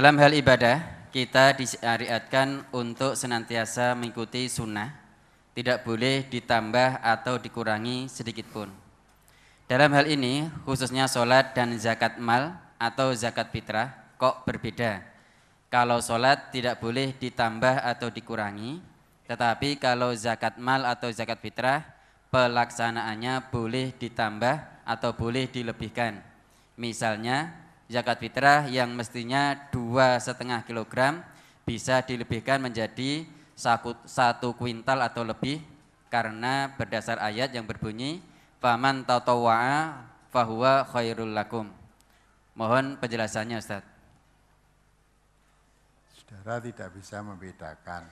Dalam hal ibadah, kita disyariatkan untuk senantiasa mengikuti sunnah, tidak boleh ditambah atau dikurangi sedikit pun. Dalam hal ini, khususnya sholat dan zakat mal atau zakat fitrah kok berbeda. Kalau sholat tidak boleh ditambah atau dikurangi, tetapi kalau zakat mal atau zakat fitrah, pelaksanaannya boleh ditambah atau boleh dilebihkan. Misalnya zakat fitrah yang mestinya dua setengah kilogram bisa dilebihkan menjadi satu kuintal atau lebih karena berdasar ayat yang berbunyi faman tatawwa'a fahuwa khairul lakum. Mohon penjelasannya Ustaz. Saudara tidak bisa membedakan.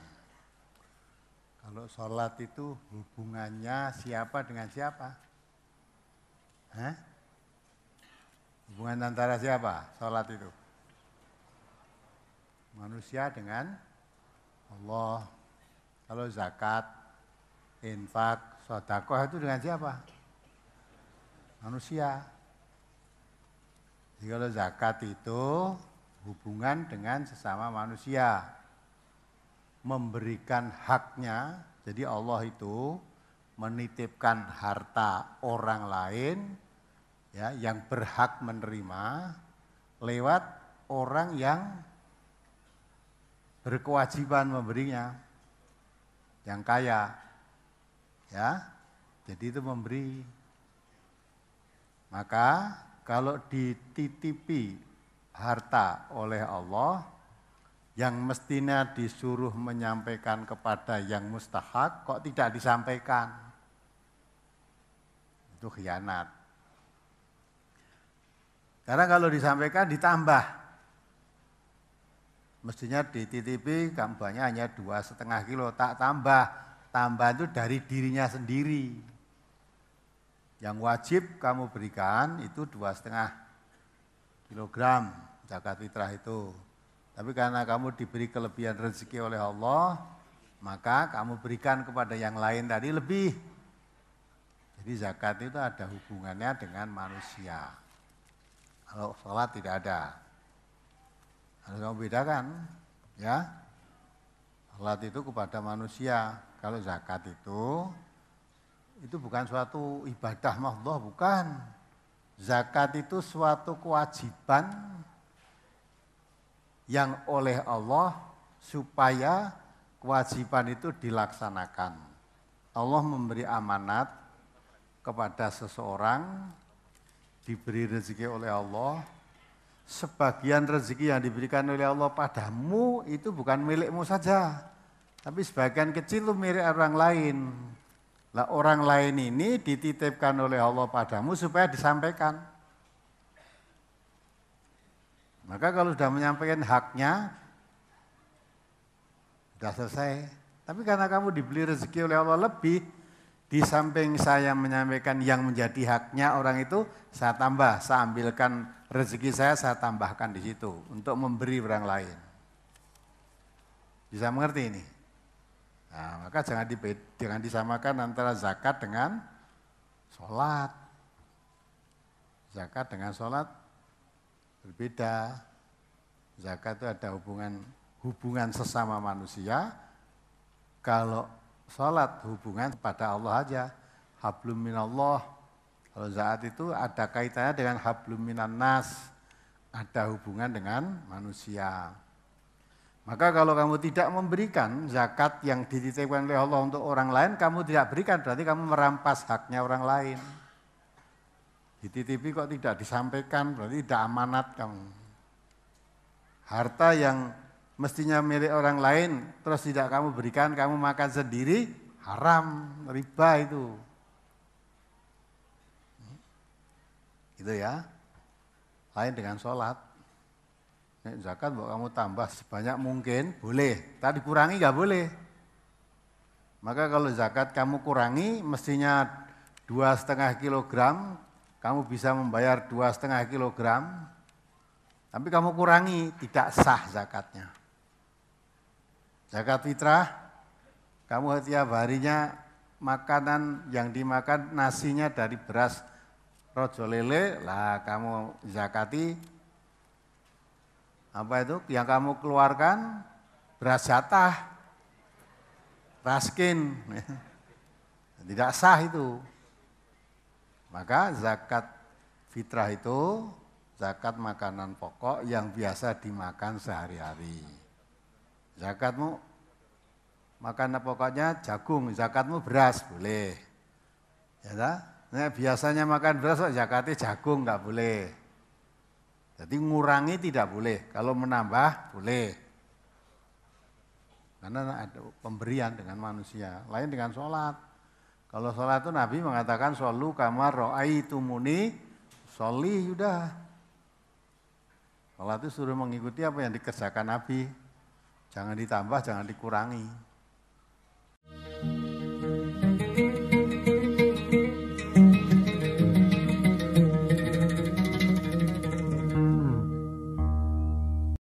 Kalau sholat itu hubungannya siapa dengan siapa? Hah? Hubungan antara siapa? Sholat itu. Manusia dengan Allah. Kalau zakat, infak, sodakoh itu dengan siapa? Manusia. Jadi kalau zakat itu hubungan dengan sesama manusia. Memberikan haknya, jadi Allah itu menitipkan harta orang lain ya yang berhak menerima lewat orang yang berkewajiban memberinya yang kaya ya jadi itu memberi maka kalau dititipi harta oleh Allah yang mestinya disuruh menyampaikan kepada yang mustahak kok tidak disampaikan itu khianat karena kalau disampaikan ditambah, mestinya di TTP kampanye hanya dua setengah kilo, tak tambah. Tambah itu dari dirinya sendiri. Yang wajib kamu berikan itu dua setengah kilogram zakat fitrah itu. Tapi karena kamu diberi kelebihan rezeki oleh Allah, maka kamu berikan kepada yang lain tadi lebih. Jadi zakat itu ada hubungannya dengan manusia. Kalau sholat tidak ada. Harus kamu bedakan, ya. Sholat itu kepada manusia. Kalau zakat itu, itu bukan suatu ibadah mahluk, bukan. Zakat itu suatu kewajiban yang oleh Allah supaya kewajiban itu dilaksanakan. Allah memberi amanat kepada seseorang diberi rezeki oleh Allah, sebagian rezeki yang diberikan oleh Allah padamu itu bukan milikmu saja, tapi sebagian kecil itu milik orang lain. Lah orang lain ini dititipkan oleh Allah padamu supaya disampaikan. Maka kalau sudah menyampaikan haknya, sudah selesai. Tapi karena kamu dibeli rezeki oleh Allah lebih, di samping saya menyampaikan yang menjadi haknya orang itu, saya tambah, saya ambilkan rezeki saya, saya tambahkan di situ untuk memberi orang lain. Bisa mengerti ini? Nah, maka jangan, di, jangan disamakan antara zakat dengan sholat. Zakat dengan sholat berbeda. Zakat itu ada hubungan hubungan sesama manusia. Kalau sholat hubungan kepada Allah aja. Hablum minallah. Kalau zakat itu ada kaitannya dengan hablum minan nas. Ada hubungan dengan manusia. Maka kalau kamu tidak memberikan zakat yang dititipkan oleh Allah untuk orang lain, kamu tidak berikan, berarti kamu merampas haknya orang lain. Dititipi kok tidak disampaikan, berarti tidak amanat kamu. Harta yang mestinya milik orang lain, terus tidak kamu berikan, kamu makan sendiri, haram, riba itu. Gitu ya. Lain dengan sholat. Ini zakat buat kamu tambah sebanyak mungkin, boleh. Tak dikurangi nggak boleh. Maka kalau zakat kamu kurangi, mestinya dua setengah kilogram, kamu bisa membayar dua setengah kilogram, tapi kamu kurangi, tidak sah zakatnya. Zakat fitrah, kamu setiap harinya makanan yang dimakan nasinya dari beras rojo lele, lah kamu zakati apa itu yang kamu keluarkan beras jatah, raskin, tidak sah itu. Maka zakat fitrah itu zakat makanan pokok yang biasa dimakan sehari-hari zakatmu makan pokoknya jagung, zakatmu beras boleh. Ya ta? Nah, biasanya makan beras kok zakatnya jagung nggak boleh. Jadi ngurangi tidak boleh, kalau menambah boleh. Karena ada pemberian dengan manusia, lain dengan sholat. Kalau sholat itu Nabi mengatakan solu kamar roai tumuni soli yudah. Sholat itu suruh mengikuti apa yang dikerjakan Nabi. Jangan ditambah, jangan dikurangi.